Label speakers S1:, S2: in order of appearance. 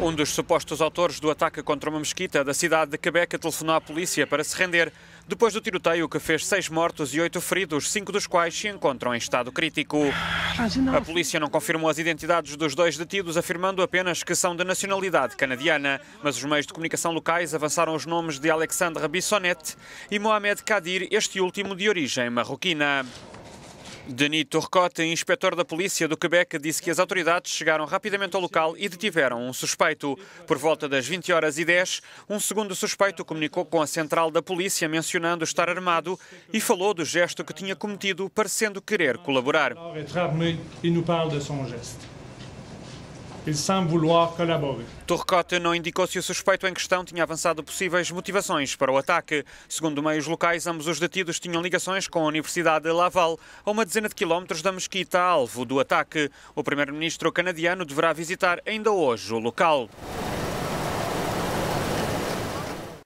S1: Um dos supostos autores do ataque contra uma mesquita da cidade de Quebec telefonou à polícia para se render depois do tiroteio que fez seis mortos e oito feridos, cinco dos quais se encontram em estado crítico. A polícia não confirmou as identidades dos dois detidos, afirmando apenas que são de nacionalidade canadiana, mas os meios de comunicação locais avançaram os nomes de Alexandre Bissonnette e Mohamed Kadir, este último de origem marroquina. Denis Turcotte, inspetor da polícia do Quebec, disse que as autoridades chegaram rapidamente ao local e detiveram um suspeito. Por volta das 20 horas e 10, um segundo suspeito comunicou com a central da polícia mencionando estar armado e falou do gesto que tinha cometido, parecendo querer colaborar
S2: e sem vouloir collaborer.
S1: Torcote não indicou se o suspeito em questão tinha avançado possíveis motivações para o ataque. Segundo meios locais, ambos os detidos tinham ligações com a Universidade de Laval, a uma dezena de quilómetros da mesquita alvo do ataque. O primeiro-ministro canadiano deverá visitar ainda hoje o local.